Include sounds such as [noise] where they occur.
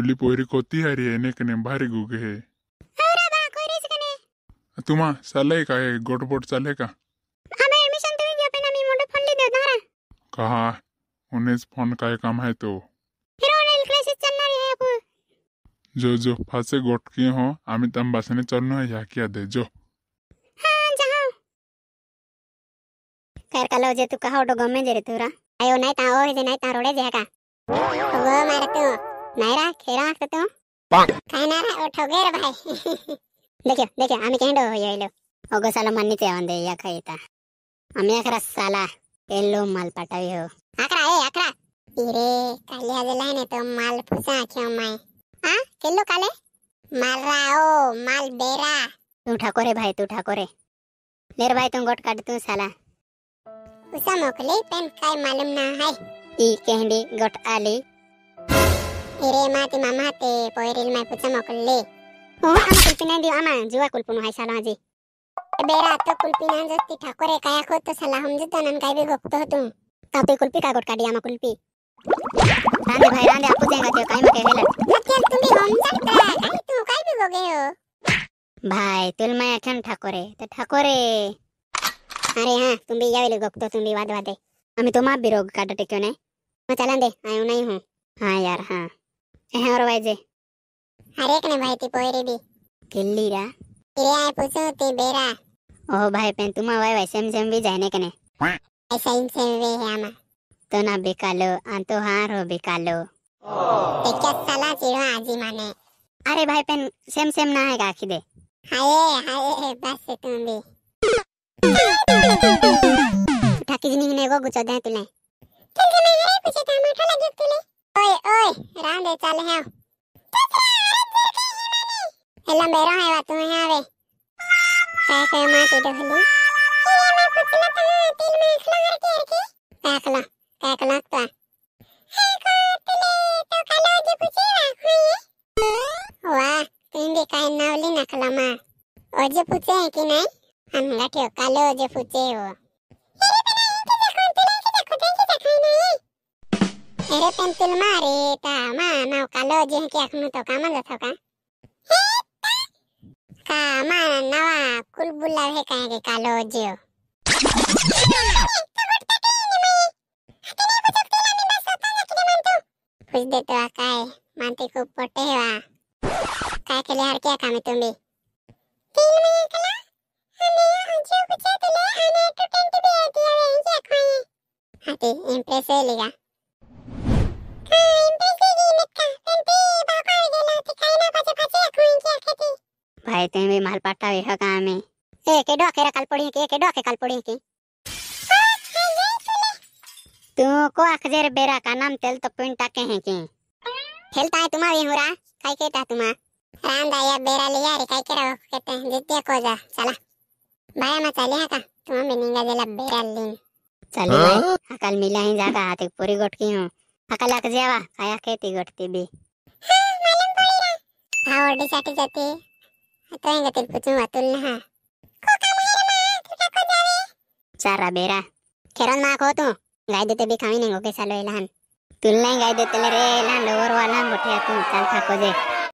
ತುಲಿಪೋರಿ ಕೊತ್ತಿ ಹರಿ ಎನೆಕನೆ ಭಾರಿ ಗುಗೆ तुम्हा चाललंय का हे गोटपोट चाललंय का कहा उन्हेच फोन काय काम है तो जो जो फासे गोटकी हो आम्ही तंबासने चलनो है या किया दे जो कर कलो जे तू कहा डोगो जे रे तूरा आयो नाही ता और जे नाही ता रोडे जे का वो मारतो नायरा खेरा मार सकते हो काय नायरा ओ ठोगेर भाई [laughs] देखियो देखियो आम्ही केंडो होयो इलो ओगो साला मन्नी ते आंदे या खाइता आम्ही अकरा साला एलो माल पटावी हो अकरा ए अकरा इरे काले हजला ने तो माल फुसा आखे मैं हां केलो काले माल राओ माल बेरा तू ठाकोरे भाई तू ठाकोरे नेर भाई तू गोट काट तू साला उसा मोकले पेन काय मालूम ना है ई कहंडी गोट आली ಹಿರೇಮ ತಿ ಮಾಮ ಹತ್ತೆ ಪೋಯಿರಿಲ್ ಮೈ ಪುಚ್ಚ ಮಕ್ಕಳ್ಳಿ ಹೋ ಅಮ್ಮ ಕುಲ್ಪಿನ ದಿವ ಅಮ್ಮ ಜೀವ ಕುಲ್ಪನು ಹಾಯ್ ಸಾಲ ಅಜಿ ಬೇಡ ಅತ್ತ ಕುಲ್ಪಿನ ಜಸ್ತಿ ಠಾಕೋರೆ ಕಾಯಕ್ ಹೋತ ಸಲ ಹಮ್ಜಿದ್ದ ನನ್ ಕೈ ಬಿ ಹೋಗ್ತ ಹೋತು ತಾತುಯ್ ಕುಲ್ಪಿ ಕಾಗೋಟ್ ಕಾಡಿ ಅಮ್ಮ ಕುಲ್ಪಿ ರಾಂದೆ ಭಾಯ್ ರಾಂದೆ ಅಪ್ಪು ಜೇಂಗ ಜೋ ಕೈ ಮಕೆ ಹೇಲ ಮತ್ತೆಲ್ ತುಂಬಿ ಹಮ್ಜಾಡ್ತಾ ಕೈ ತು ಕೈ ಬಿ ಹೋಗೆ ಯೋ ভাই তুল মাই এখন ঠাকুরে তো ঠাকুরে আরে হ্যাঁ তুমি যাইলে গপ্ত তুমি বাদ বাদে আমি তোমার বিরোগ কাটাতে কেউ নে চালান দে আয়ু নাই হুঁ হ্যাঁ ইয়ার হ্যাঁ और वाजे हरेक ने भाई ती पोयरी भी किल्ली रा इरे आए पूछो ते बेरा ओ भाई पेन तुमा वाई वाई सेम सेम भी जाने कने ऐसा इन सेम वे है आमा तो ना बेकालो आन तो हार हो बेकालो ते क्या साला चिड़ो आजी माने अरे भाई पेन सेम सेम ना है काकी दे हाय हाय बस तुम भी ठाकी जिनी ने को गुचा दे तुले तेरे मैं ये पूछे था माठा लगे तुले ओए ओए राम दे चल है एला मेरा है वा तुम्हें आवे काय काय माटी डहली ये मैं पुछला तना तिल में असला हर के रखी काकला काकला तो हे को तिले तो कलो जे पुछे वा हुई वाह तुम भी काय नावली नकला मा ओजे पुछे है कि नहीं हम गठियो कलो जे पुछे हो अरे पेंसिल मारे ता मा नाव कालो जे के अखनु तो काम जथो का का मा नवा कुलबुला हे काहे के कालो जे कुछ दे तो काय मानते को पटे वा काय के लिए क्या काम है तुम भी कुछ तो ले तो टेंट भी दिया है ये इंप्रेस है लेगा भाई ते भी माल पाटा वे हका में ए के डो के कल पड़ी के के डो के कल पड़ी के तू को अखजर बेरा का नाम तेल तो पिन टाके हैं के खेलता है तुम्हारी हुरा काई केटा तुम्हा राम दाया बेरा लिया रे काई केरा कहते हैं जिद्दे को जा चला भाई मत चले का तुम तो भी निंगा देला बेरा ली चल हाँ? अकल मिला ही जागा हाथ पूरी गोटकी हूं अकल जावा काया खेती गोटती भी हां मालूम पड़ी रा हां ओडी डिसाटी जाती तो एंगे तेरे कुछ वातुल ना हा को काम है रे मां तू क्या को जावे सारा बेरा खेरन मां को तू गाय देते भी खावी नहीं ओके सालो एलान तुलने गाय देते ले रे एलान लोवर वाला मोठे तू चल था को जे